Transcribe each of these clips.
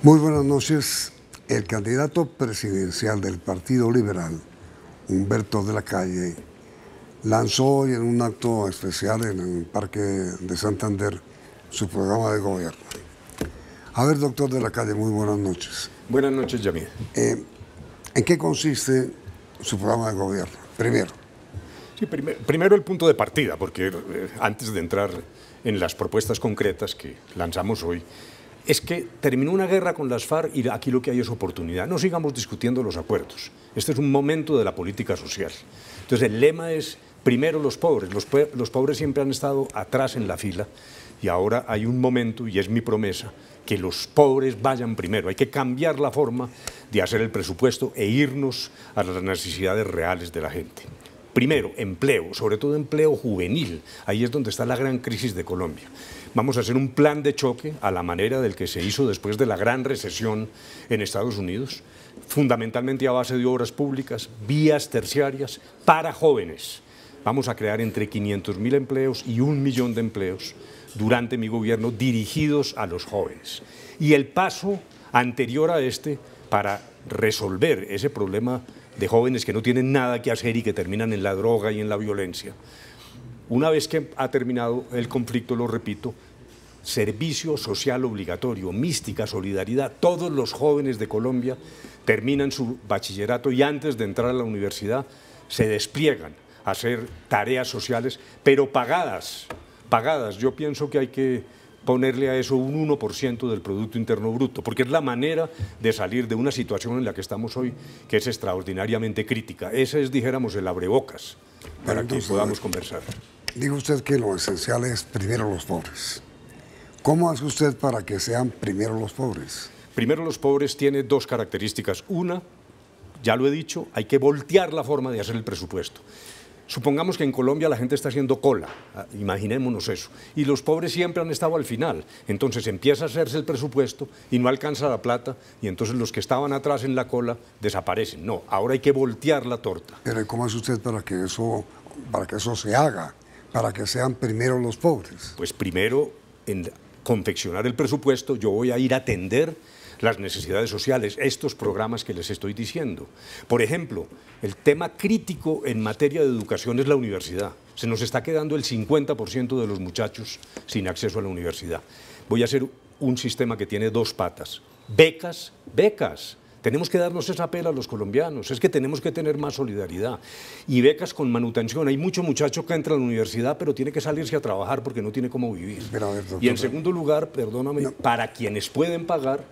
Muy buenas noches. El candidato presidencial del Partido Liberal, Humberto de la Calle, lanzó hoy en un acto especial en el Parque de Santander su programa de gobierno. A ver, doctor de la Calle, muy buenas noches. Buenas noches, Yamir. Eh, ¿En qué consiste su programa de gobierno? Primero. Sí, primero el punto de partida, porque eh, antes de entrar en las propuestas concretas que lanzamos hoy, es que terminó una guerra con las FARC y aquí lo que hay es oportunidad. No sigamos discutiendo los acuerdos. Este es un momento de la política social. Entonces el lema es primero los pobres. Los, pobres siempre han estado atrás en la fila y ahora hay un momento, y es mi promesa, que los pobres vayan primero. Hay que cambiar la forma de hacer el presupuesto e irnos a las necesidades reales de la gente. Primero, empleo, sobre todo empleo juvenil. Ahí es donde está la gran crisis de Colombia vamos a hacer un plan de choque a la manera del que se hizo después de la gran recesión en Estados Unidos, fundamentalmente a base de obras públicas, vías terciarias para jóvenes. Vamos a crear entre mil empleos y un millón de empleos durante mi gobierno dirigidos a los jóvenes. Y el paso anterior a este para resolver ese problema de jóvenes que no tienen nada que hacer y que terminan en la droga y en la violencia. Una vez que ha terminado el conflicto, lo repito, servicio social obligatorio, mística, solidaridad. Todos los jóvenes de Colombia terminan su bachillerato y antes de entrar a la universidad se despliegan a hacer tareas sociales, pero pagadas, pagadas. Yo pienso que hay que ponerle a eso un 1% del Producto Interno Bruto, porque es la manera de salir de una situación en la que estamos hoy, que es extraordinariamente crítica. Ese es, dijéramos, el abrebocas, para que podamos conversar. Digo usted que lo esencial es primero los pobres. ¿Cómo hace usted para que sean primero los pobres? Primero los pobres tiene dos características. Una, ya lo he dicho, hay que voltear la forma de hacer el presupuesto. Supongamos que en Colombia la gente está haciendo cola, ah, imaginémonos eso, y los pobres siempre han estado al final, entonces empieza a hacerse el presupuesto y no alcanza la plata, y entonces los que estaban atrás en la cola desaparecen. No, ahora hay que voltear la torta. Pero ¿cómo hace usted para que eso, para que eso se haga, para que sean primero los pobres? Pues primero en confeccionar el presupuesto, yo voy a ir a atender las necesidades sociales, estos programas que les estoy diciendo. Por ejemplo, el tema crítico en materia de educación es la universidad. Se nos está quedando el 50% de los muchachos sin acceso a la universidad. Voy a hacer un sistema que tiene dos patas. Becas, becas tenemos que darnos esa pela a los colombianos, es que tenemos que tener más solidaridad. Y becas con manutención. Hay muchos muchachos que entran a la universidad, pero tiene que salirse a trabajar porque no tiene cómo vivir. y en segundo lugar, perdóname, para quienes pueden pagar,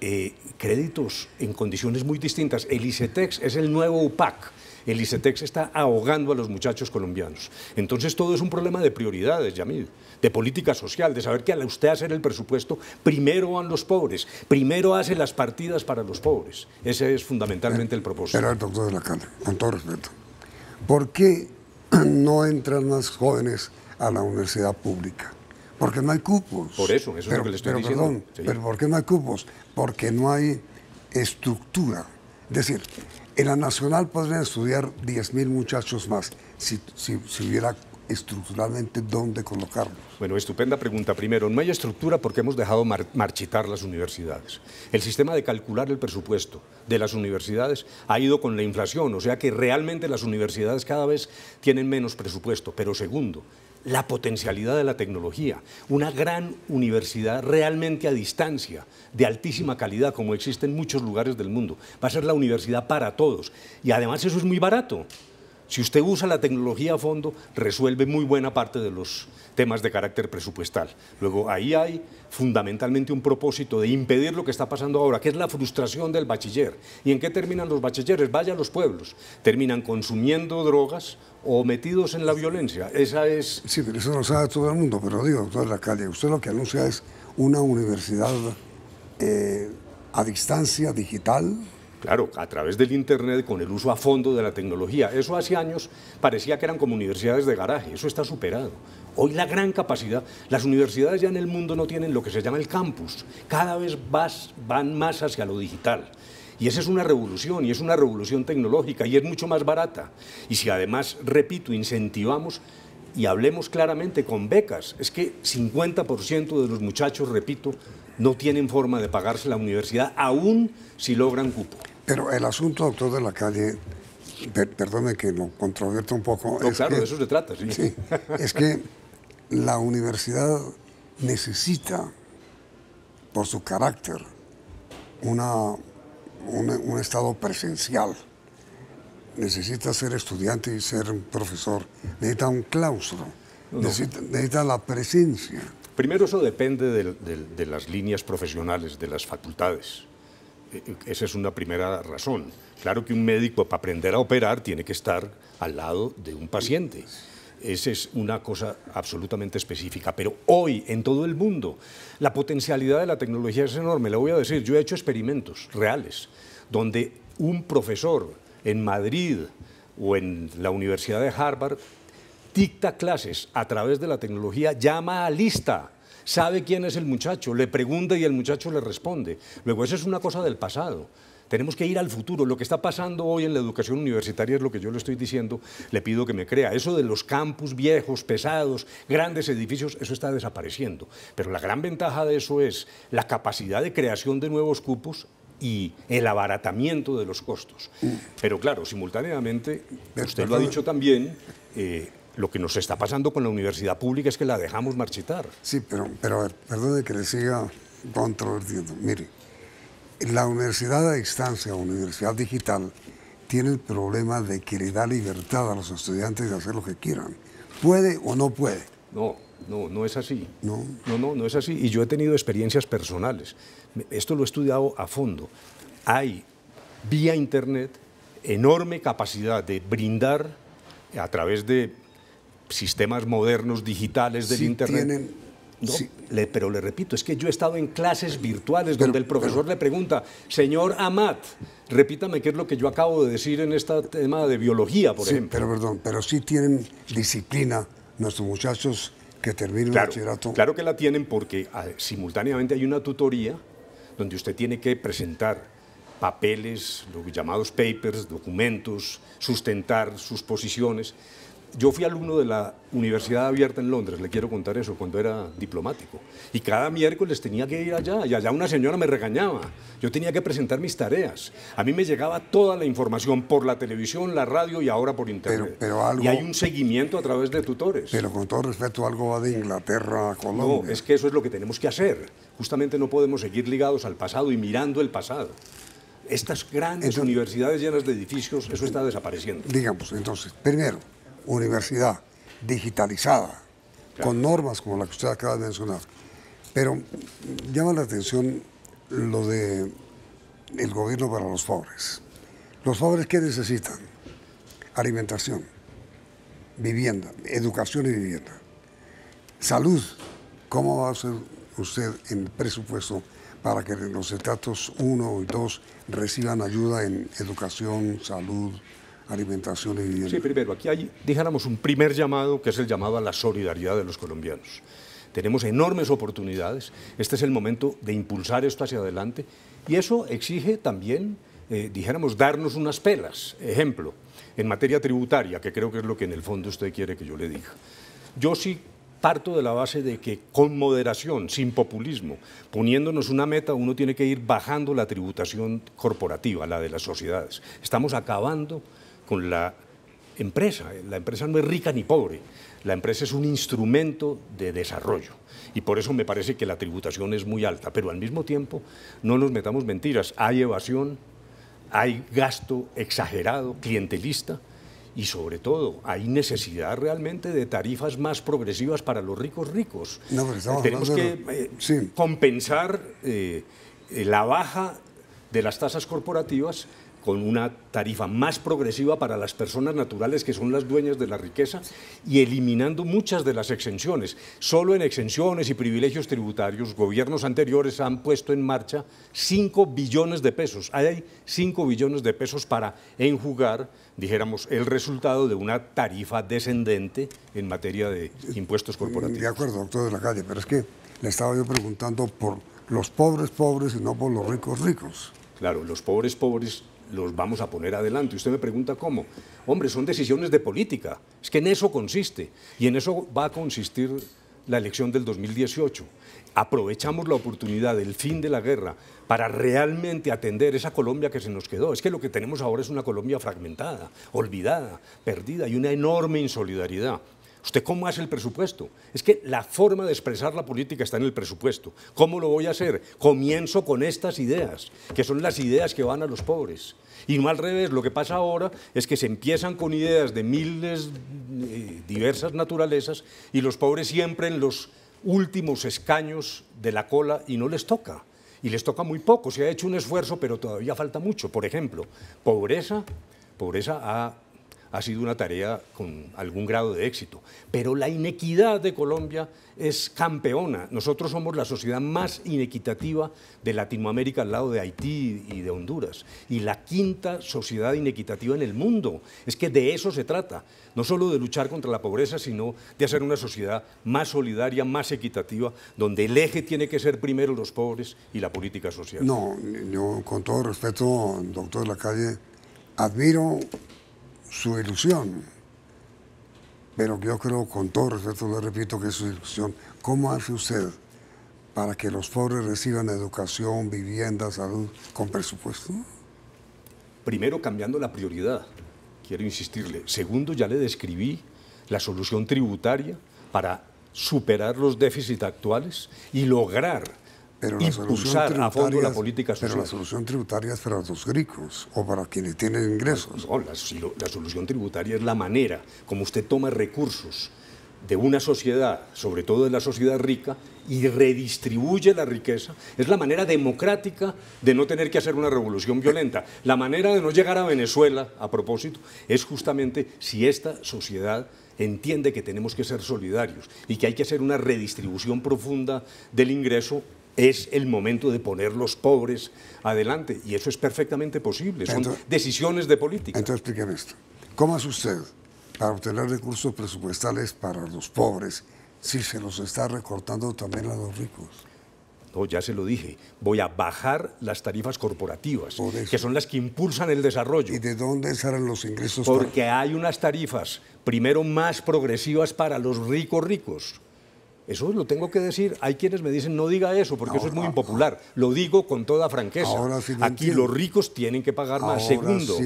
eh, créditos en condiciones muy distintas. El ICETEX es el nuevo UPAC el ICETEX está ahogando a los muchachos colombianos. Entonces todo es un problema de prioridades, Yamil, de política social, de saber que al usted hacer el presupuesto, primero van los pobres, primero hace las partidas para los pobres. Ese es fundamentalmente el propósito. el doctor de la Cámara, con todo respeto, ¿por qué no entran más jóvenes a la universidad pública? Porque no hay cupos. Por eso, eso es lo que le estoy pero, diciendo. pero ¿por qué no hay cupos? Porque no hay estructura. Es decir, en la nacional podrían estudiar 10.000 muchachos más si, hubiera estructuralmente dónde colocarlos? Bueno, estupenda pregunta. Primero, no hay estructura porque hemos dejado marchitar las universidades. El sistema de calcular el presupuesto de las universidades ha ido con la inflación, o sea que realmente las universidades cada vez tienen menos presupuesto. Pero segundo, la potencialidad de la tecnología, una gran universidad realmente a distancia, de altísima calidad, como existe en muchos lugares del mundo. Va a ser la universidad para todos. Y además eso es muy barato. Si usted usa la tecnología a fondo, resuelve muy buena parte de los temas de carácter presupuestal. Luego, ahí hay fundamentalmente un propósito de impedir lo que está pasando ahora, que es la frustración del bachiller. ¿Y en qué terminan los bachilleres? Vaya a los pueblos. Terminan consumiendo drogas o metidos en la violencia. Esa es... Sí, pero eso lo sabe todo el mundo, pero digo, toda la calle. Usted lo que anuncia es una universidad eh, a distancia digital, Claro, a través del Internet, con el uso a fondo de la tecnología. Eso hace años parecía que eran como universidades de garaje, eso está superado. Hoy la gran capacidad, las universidades ya en el mundo no tienen lo que se llama el campus, cada vez van más hacia lo digital. Y esa es una revolución, y es una revolución tecnológica, y es mucho más barata. Y si además, repito, incentivamos y hablemos claramente con becas, es que 50% de los muchachos, repito, no tienen forma de pagarse la universidad, aún si logran cupo. Pero el asunto, doctor de la calle, perdone que lo controvierta un poco. claro, de eso se trata, sí. Es que la universidad necesita, por su carácter, una, un estado presencial. Necesita ser estudiante y ser profesor. Necesita un claustro. Necesita, la presencia. Primero eso depende de las líneas profesionales, de las facultades esa es una primera razón. Claro que un médico para aprender a operar tiene que estar al lado de un paciente. Esa es una cosa absolutamente específica. Pero hoy, en todo el mundo, la potencialidad de la tecnología es enorme. Le voy a decir, yo he hecho experimentos reales, donde un profesor en Madrid o en la Universidad de Harvard dicta clases a través de la tecnología, llama a lista sabe quién es el muchacho, le pregunta y el muchacho le responde. Luego, eso es una cosa del pasado. Tenemos que ir al futuro. Lo que está pasando hoy en la educación universitaria es lo que yo le estoy diciendo, le pido que me crea. Eso de los campus viejos, pesados, grandes edificios, eso está desapareciendo. Pero la gran ventaja de eso es la capacidad de creación de nuevos cupos y el abaratamiento de los costos. Pero claro, simultáneamente, usted lo ha dicho también, eh, lo que nos está pasando con la universidad pública es que la dejamos marchitar. Sí, pero, pero a ver, de que le siga controvertiendo. Mire, la universidad a distancia, universidad digital, tiene el problema de que le da libertad a los estudiantes de hacer lo que quieran. ¿Puede o no puede? No, no, no es así. No. No, no, no es así. Y yo he tenido experiencias personales. Esto lo he estudiado a fondo. Hay, vía Internet, enorme capacidad de brindar a través de sistemas modernos digitales del Internet. pero le repito, es que yo he estado en clases virtuales donde el profesor le pregunta, señor Amat, repítame qué es lo que yo acabo de decir en este tema de biología, por ejemplo. Pero perdón, pero sí tienen disciplina nuestros muchachos que terminan el bachillerato. Claro que la tienen porque simultáneamente hay una tutoría donde usted tiene que presentar papeles, los llamados papers, documentos, sustentar sus posiciones. Yo fui alumno de la Universidad Abierta en Londres, le quiero contar eso, cuando era diplomático. Y cada miércoles tenía que ir allá, y allá una señora me regañaba. Yo tenía que presentar mis tareas. A mí me llegaba toda la información por la televisión, la radio y ahora por internet. Pero, y hay un seguimiento a través de tutores. Pero con todo respeto, algo va de Inglaterra a Colombia. No, es que eso es lo que tenemos que hacer. Justamente no podemos seguir ligados al pasado y mirando el pasado estas grandes universidades llenas de edificios, eso está desapareciendo. Digamos, entonces, primero, universidad digitalizada, con normas como la que usted acaba de mencionar. Pero llama la atención lo de el gobierno para los pobres. Los pobres qué necesitan? Alimentación, vivienda, educación y vivienda. Salud, ¿cómo va a hacer usted en presupuesto para que los estratos 1 y 2 reciban ayuda en educación, salud, alimentación y vivienda. Sí, primero, aquí hay, dijéramos, un primer llamado, que es el llamado a la solidaridad de los colombianos. Tenemos enormes oportunidades, este es el momento de impulsar esto hacia adelante y eso exige también, eh, dijéramos, darnos unas pelas. Ejemplo, en materia tributaria, que creo que es lo que en el fondo usted quiere que yo le diga. Yo sí parto de la base de que con moderación, sin populismo, poniéndonos una meta, uno tiene que ir bajando la tributación corporativa, la de las sociedades. Estamos acabando con la empresa. La empresa no es rica ni pobre, la empresa es un instrumento de desarrollo. Y por eso me parece que la tributación es muy alta, pero al mismo tiempo no nos metamos mentiras, hay evasión, hay gasto exagerado, clientelista, y sobre todo hay necesidad realmente de tarifas más progresivas para los ricos ricos. Tenemos que eh, compensar eh, eh, la baja de las tasas corporativas con una tarifa más progresiva para las personas naturales que son las dueñas de la riqueza y eliminando muchas de las exenciones. Solo en exenciones y privilegios tributarios, gobiernos anteriores han puesto en marcha 5 billones de pesos. Hay 5 billones de pesos para enjugar, dijéramos, el resultado de una tarifa descendente en materia de impuestos corporativos. De acuerdo, doctor de la calle, pero es que le estaba yo preguntando por los pobres pobres y no por los ricos ricos. Claro, los pobres pobres los vamos a poner adelante. Usted me pregunta cómo. Hombre, son decisiones de política. Es que en eso consiste. Y en eso va a consistir la elección del 2018. Aprovechamos la oportunidad del fin de la guerra para realmente atender esa Colombia que se nos quedó. Es que lo que tenemos ahora es una Colombia fragmentada, olvidada, perdida y una enorme insolidaridad. ¿Usted cómo hace el presupuesto? Es que la forma de expresar la política está en el presupuesto. ¿Cómo lo voy a hacer? Comienzo con estas ideas, que son las ideas que van a los pobres. Y no al revés, lo que pasa ahora es que se empiezan con ideas de miles, eh, diversas naturalezas, y los pobres siempre en los últimos escaños de la cola y no les toca. Y les toca muy poco, se ha hecho un esfuerzo, pero todavía falta mucho. Por ejemplo, pobreza, pobreza ha ha sido una tarea con algún grado de éxito. Pero la inequidad de Colombia es campeona. Nosotros somos la sociedad más inequitativa de Latinoamérica al lado de Haití y de Honduras. Y la quinta sociedad inequitativa en el mundo. Es que de eso se trata. No solo de luchar contra la pobreza, sino de hacer una sociedad más solidaria, más equitativa, donde el eje tiene que ser primero los pobres y la política social. No, yo con todo respeto, doctor de la calle, admiro su ilusión, pero yo creo, con todo respeto, le repito que es su ilusión. ¿Cómo hace usted para que los pobres reciban educación, vivienda, salud con presupuesto? Primero, cambiando la prioridad, quiero insistirle. Segundo, ya le describí la solución tributaria para superar los déficits actuales y lograr pero la solución fondo la política social. la solución tributaria es para los ricos o para quienes tienen ingresos. No, la, la solución tributaria es la manera como usted toma recursos de una sociedad, sobre todo de la sociedad rica, y redistribuye la riqueza. Es la manera democrática de no tener que hacer una revolución violenta. La manera de no llegar a Venezuela, a propósito, es justamente si esta sociedad entiende que tenemos que ser solidarios y que hay que hacer una redistribución profunda del ingreso es el momento de poner los pobres adelante. Y eso es perfectamente posible. Son decisiones de política. Entonces explíqueme esto. ¿Cómo hace usted para obtener recursos presupuestales para los pobres si se los está recortando también a los ricos? No, ya se lo dije. Voy a bajar las tarifas corporativas, que son las que impulsan el desarrollo. ¿Y de dónde salen los ingresos? Porque hay unas tarifas, primero más progresivas para los ricos ricos eso lo tengo que decir. Hay quienes me dicen, no diga eso, porque eso es muy impopular. Lo digo con toda franqueza. Aquí los ricos tienen que pagar más. Segundo,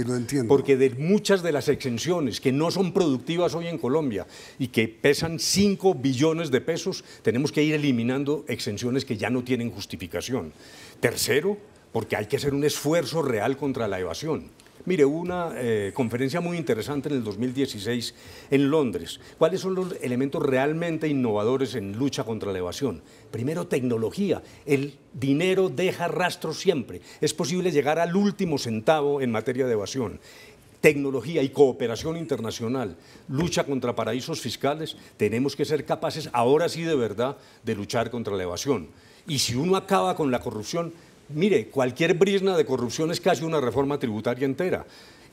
porque de muchas de las exenciones que no son productivas hoy en Colombia y que pesan 5 billones de pesos, tenemos que ir eliminando exenciones que ya no tienen justificación. Tercero, porque hay que hacer un esfuerzo real contra la evasión. Mire, una eh, conferencia muy interesante en el 2016 en Londres. ¿Cuáles son los elementos realmente innovadores en lucha contra la evasión? Primero, tecnología. El dinero deja rastro siempre. Es posible llegar al último centavo en materia de evasión tecnología y cooperación internacional, lucha contra paraísos fiscales, tenemos que ser capaces ahora sí de verdad de luchar contra la evasión. Y si uno acaba con la corrupción, Mire, cualquier brisna de corrupción es casi una reforma tributaria entera.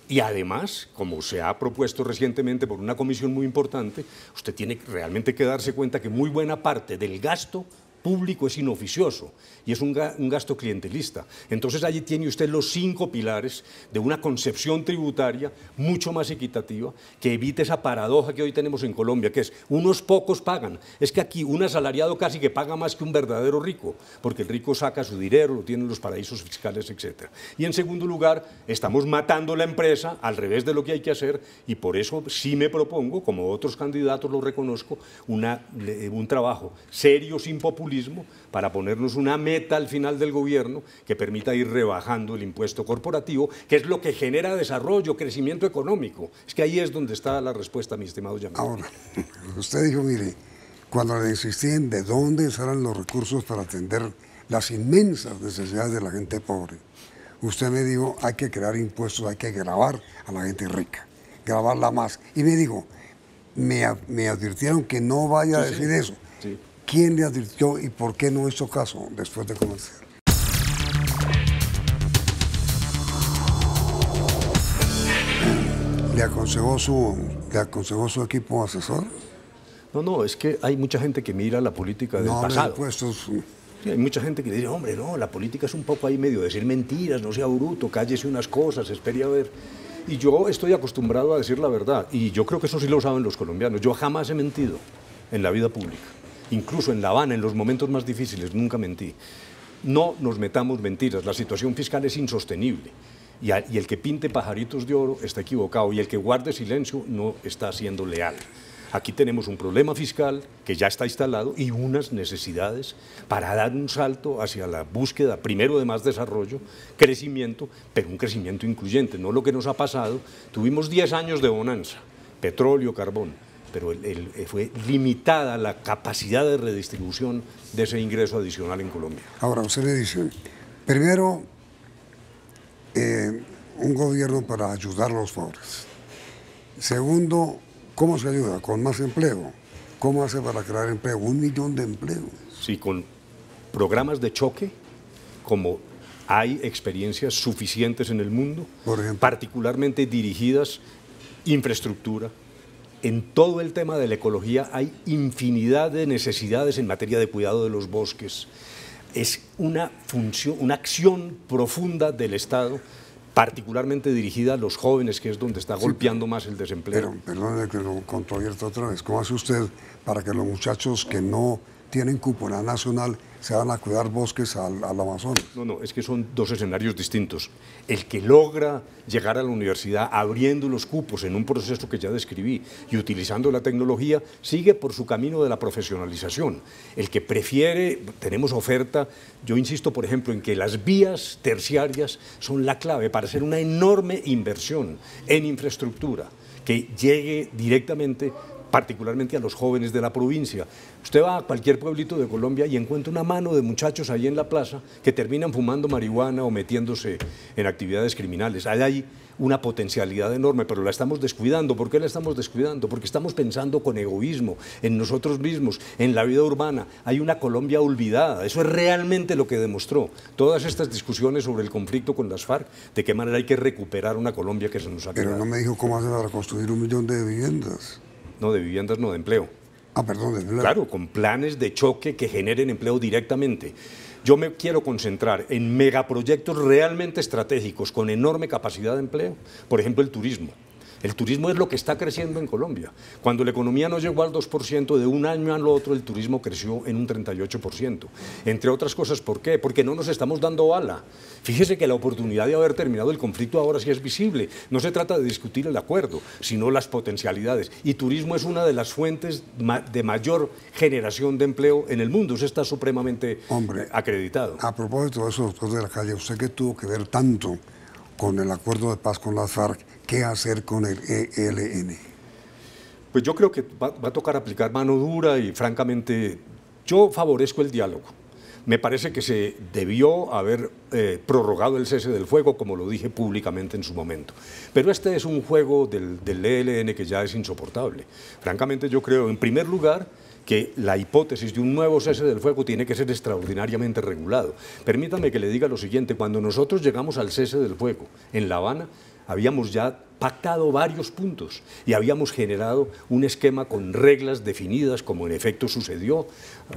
Y además, como se ha propuesto recientemente por una comisión muy importante, usted tiene realmente que darse cuenta que muy buena parte del gasto público es inoficioso y es un, gasto clientelista. Entonces allí tiene usted los cinco pilares de una concepción tributaria mucho más equitativa que evite esa paradoja que hoy tenemos en Colombia, que es unos pocos pagan. Es que aquí un asalariado casi que paga más que un verdadero rico, porque el rico saca su dinero, lo tiene los paraísos fiscales, etc. Y en segundo lugar, estamos matando la empresa al revés de lo que hay que hacer y por eso sí me propongo, como otros candidatos lo reconozco, una, un trabajo serio, sin populismo para ponernos una meta al final del gobierno que permita ir rebajando el impuesto corporativo, que es lo que genera desarrollo, crecimiento económico. Es que ahí es donde está la respuesta, mi estimado Yamil. Ahora, usted dijo, mire, cuando le insistían de dónde salen los recursos para atender las inmensas necesidades de la gente pobre, usted me dijo, hay que crear impuestos, hay que grabar a la gente rica, grabarla más. Y me dijo, me, advirtieron que no vaya a decir eso. Sí. ¿Quién le advirtió y por qué no hizo caso después de conocer. ¿Le aconsejó su, le aconsejó su equipo asesor? No, no, es que hay mucha gente que mira la política del pasado. hay mucha gente que dice, hombre, no, la política es un poco ahí medio decir mentiras, no sea bruto, cállese unas cosas, espere a ver. Y yo estoy acostumbrado a decir la verdad, y yo creo que eso sí lo saben los colombianos. Yo jamás he mentido en la vida pública incluso en La Habana, en los momentos más difíciles, nunca mentí. No nos metamos mentiras, la situación fiscal es insostenible. Y, el que pinte pajaritos de oro está equivocado y el que guarde silencio no está siendo leal. Aquí tenemos un problema fiscal que ya está instalado y unas necesidades para dar un salto hacia la búsqueda, primero de más desarrollo, crecimiento, pero un crecimiento incluyente, no lo que nos ha pasado. Tuvimos 10 años de bonanza, petróleo, carbón pero eh, fue limitada la capacidad de redistribución de ese ingreso adicional en Colombia. Ahora, usted le dice, primero, eh, un gobierno para ayudar a los pobres. Segundo, ¿cómo se ayuda? Con más empleo. ¿Cómo hace para crear empleo? Un millón de empleos. Sí, con programas de choque, como hay experiencias suficientes en el mundo, particularmente dirigidas infraestructura, en todo el tema de la ecología hay infinidad de necesidades en materia de cuidado de los bosques. Es una función, una acción profunda del Estado particularmente dirigida a los jóvenes, que es donde está golpeando más el desempleo. Pero, perdóneme que lo controvierta otra vez. ¿Cómo hace usted para que los muchachos que no tienen cúpula nacional se van a cuidar bosques al, Amazonas. No, no, es que son dos escenarios distintos. El que logra llegar a la universidad abriendo los cupos en un proceso que ya describí y utilizando la tecnología, sigue por su camino de la profesionalización. El que prefiere, tenemos oferta, yo insisto, por ejemplo, en que las vías terciarias son la clave para hacer una enorme inversión en infraestructura que llegue directamente particularmente a los jóvenes de la provincia. Usted va a cualquier pueblito de Colombia y encuentra una mano de muchachos allí en la plaza que terminan fumando marihuana o metiéndose en actividades criminales. Allá hay una potencialidad enorme, pero la estamos descuidando. ¿Por qué la estamos descuidando? Porque estamos pensando con egoísmo, en nosotros mismos, en la vida urbana. Hay una Colombia olvidada. Eso es realmente lo que demostró todas estas discusiones sobre el conflicto con las FARC, de qué manera hay que recuperar una Colombia que se nos ha Pero no me dijo cómo hacer para construir un millón de viviendas no de viviendas, no de empleo. Ah, perdón, de empleo. Claro, con planes de choque que generen empleo directamente. Yo me quiero concentrar en megaproyectos realmente estratégicos con enorme capacidad de empleo, por ejemplo el turismo. El turismo es lo que está creciendo en Colombia. Cuando la economía no llegó al 2%, de un año al otro el turismo creció en un 38%. Entre otras cosas, ¿por qué? Porque no nos estamos dando ala. Fíjese que la oportunidad de haber terminado el conflicto ahora sí es visible. No se trata de discutir el acuerdo, sino las potencialidades. Y turismo es una de las fuentes de mayor generación de empleo en el mundo. Eso está supremamente eh, acreditado. A propósito de eso, doctor de la calle, ¿usted que tuvo que ver tanto con el acuerdo de paz con las FARC? qué hacer con el ELN? Pues yo creo que va, a tocar aplicar mano dura y francamente yo favorezco el diálogo. Me parece que se debió haber eh, prorrogado el cese del fuego, como lo dije públicamente en su momento. Pero este es un juego del, del, ELN que ya es insoportable. Francamente, yo creo, en primer lugar, que la hipótesis de un nuevo cese del fuego tiene que ser extraordinariamente regulado. Permítame que le diga lo siguiente, cuando nosotros llegamos al cese del fuego en La Habana, habíamos ya pactado varios puntos y habíamos generado un esquema con reglas definidas, como en efecto sucedió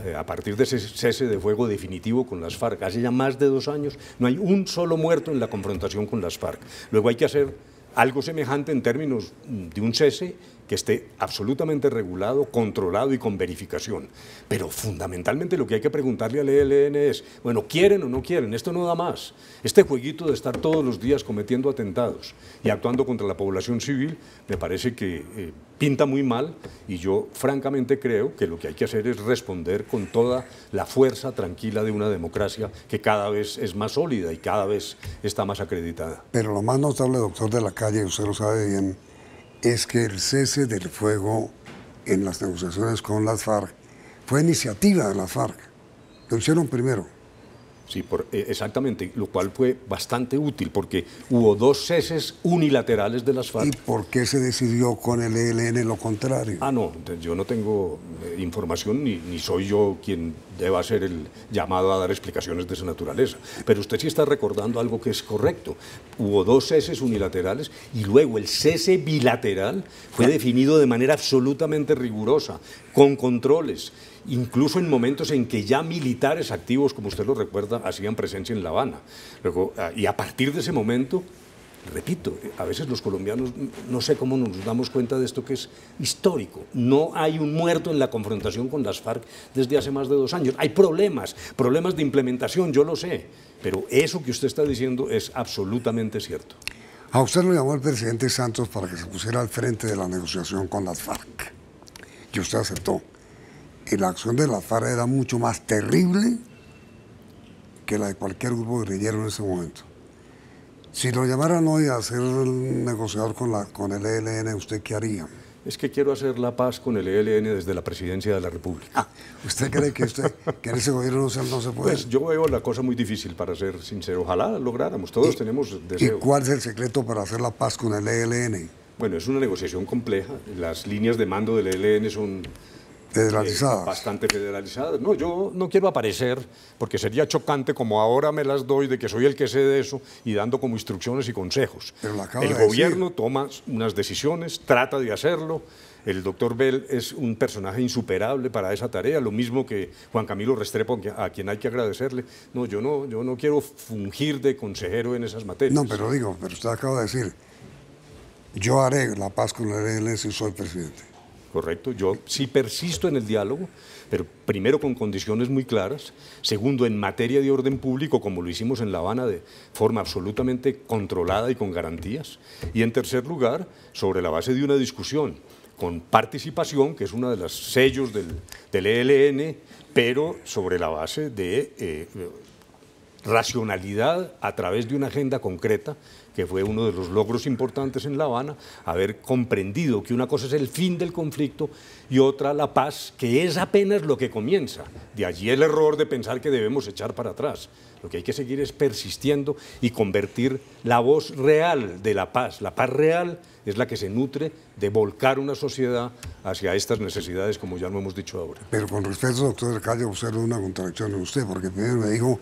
eh, a partir de ese cese de fuego definitivo con las FARC. Hace ya más de dos años no hay un solo muerto en la confrontación con las FARC. Luego hay que hacer algo semejante en términos mm, de un cese que esté absolutamente regulado, controlado y con verificación. Pero fundamentalmente lo que hay que preguntarle al ELN es, bueno, ¿quieren o no quieren? Esto no da más. Este jueguito de estar todos los días cometiendo atentados y actuando contra la población civil me parece que eh, pinta muy mal y yo francamente creo que lo que hay que hacer es responder con toda la fuerza tranquila de una democracia que cada vez es más sólida y cada vez está más acreditada. Pero lo más notable, doctor de la calle, usted lo sabe bien, es que el cese del fuego en las negociaciones con las FARC fue iniciativa de las FARC. Lo hicieron primero. Sí, por, eh, exactamente, lo cual fue bastante útil porque hubo dos ceses unilaterales de las FARC. ¿Y por qué se decidió con el ELN lo contrario? Ah, no, yo no tengo eh, información ni, ni, soy yo quien deba ser el llamado a dar explicaciones de esa naturaleza. Pero usted sí está recordando algo que es correcto. Hubo dos ceses unilaterales y luego el cese bilateral fue definido de manera absolutamente rigurosa, con controles incluso en momentos en que ya militares activos, como usted lo recuerda, hacían presencia en La Habana. Luego, ah, y a partir de ese momento, repito, a veces los colombianos mm, no sé cómo nos damos cuenta de esto que es histórico. No hay un muerto en la confrontación con las FARC desde hace más de dos años. Hay problemas, problemas de implementación, yo lo sé, pero eso que usted está diciendo es absolutamente cierto. A usted lo llamó el presidente Santos para que se pusiera al frente de la negociación con las FARC. Y usted aceptó y la acción de la FARC era mucho más terrible que la de cualquier grupo guerrillero en ese momento. Si lo llamaran hoy a ser negociador con, la, con el ELN, ¿usted qué haría? Es que quiero hacer la paz con el ELN desde la presidencia de la República. Ah, ¿Usted cree que, ese gobierno no se, no se, puede? Pues yo veo la cosa muy difícil, para ser sincero. Ojalá lográramos, todos tenemos deseos. ¿Y cuál es el secreto para hacer la paz con el ELN? Bueno, es una negociación compleja. Las líneas de mando del ELN son Federalizadas. bastante federalizada. No, yo no quiero aparecer, porque sería chocante como ahora me las doy de que soy el que sé de eso y dando como instrucciones y consejos. El gobierno toma unas decisiones, trata de hacerlo. El doctor Bell es un personaje insuperable para esa tarea, lo mismo que Juan Camilo Restrepo, a quien hay que agradecerle. No, yo no, yo no quiero fungir de consejero en esas materias. No, pero digo, pero usted acaba de decir, yo haré la paz con la RLS y soy presidente correcto. Yo sí persisto en el diálogo, pero primero con condiciones muy claras, segundo en materia de orden público, como lo hicimos en La Habana, de forma absolutamente controlada y con garantías, y en tercer lugar, sobre la base de una discusión con participación, que es uno de los sellos del, ELN, e pero sobre la base de eh, racionalidad a través de una agenda concreta que fue uno de los logros importantes en La Habana, haber comprendido que una cosa es el fin del conflicto y otra la paz, que es apenas lo que comienza. De allí el error de pensar que debemos echar para atrás. Lo que hay que seguir es persistiendo y convertir la voz real de la paz. La paz real es la que se nutre de volcar una sociedad hacia estas necesidades, como ya lo hemos dicho ahora. Pero con respecto, doctor Calle, observo una contradicción en usted, porque primero me dijo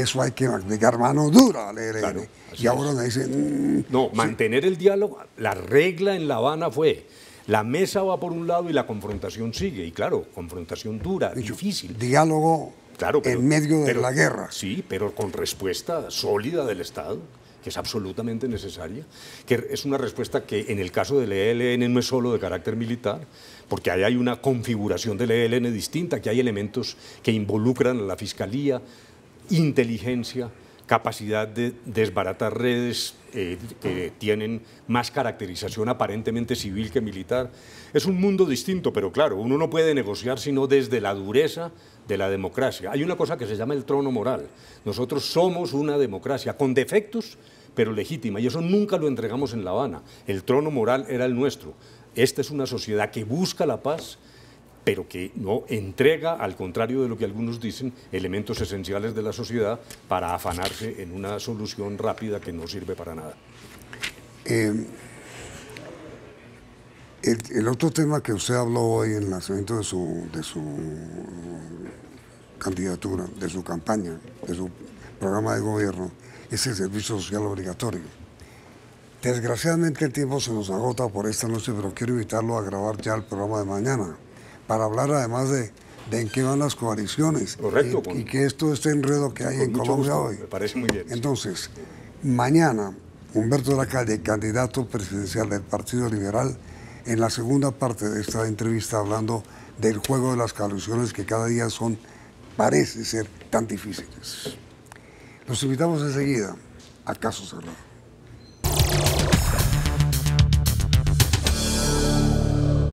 eso hay que aplicar mano dura al ELN. y ahora dicen... Mm, no, mantener el diálogo, la regla en La Habana fue... La mesa va por un lado y la confrontación sigue. Y claro, confrontación dura, difícil. Diálogo claro, en medio de la guerra. Sí, pero con respuesta sólida del Estado que es absolutamente necesaria, que es una respuesta que en el caso del ELN no es solo de carácter militar, porque ahí hay una configuración del ELN distinta, que hay elementos que involucran a la Fiscalía, inteligencia, capacidad de desbaratar redes eh, que tienen más caracterización aparentemente civil que militar. Es un mundo distinto, pero claro, uno no puede negociar sino desde la dureza de la democracia. Hay una cosa que se llama el trono moral. Nosotros somos una democracia con defectos, pero legítima, y eso nunca lo entregamos en La Habana. El trono moral era el nuestro. Esta es una sociedad que busca la paz, pero que no entrega, al contrario de lo que algunos dicen, elementos esenciales de la sociedad para afanarse en una solución rápida que no sirve para nada. Eh, el, otro tema que usted habló hoy en el lanzamiento de su, de su candidatura, de su campaña, de su programa de gobierno, es el servicio social obligatorio. Desgraciadamente el tiempo se nos agota por esta noche, pero quiero invitarlo a grabar ya el programa de mañana para hablar además de, en qué van las coaliciones. Y, que esto, este enredo que hay en Colombia hoy. Me parece muy bien. Entonces, mañana, Humberto de la Calle, candidato presidencial del Partido Liberal, en la segunda parte de esta entrevista hablando del juego de las coaliciones que cada día son, parece ser, tan difíciles. Los invitamos enseguida a Caso Cerrado.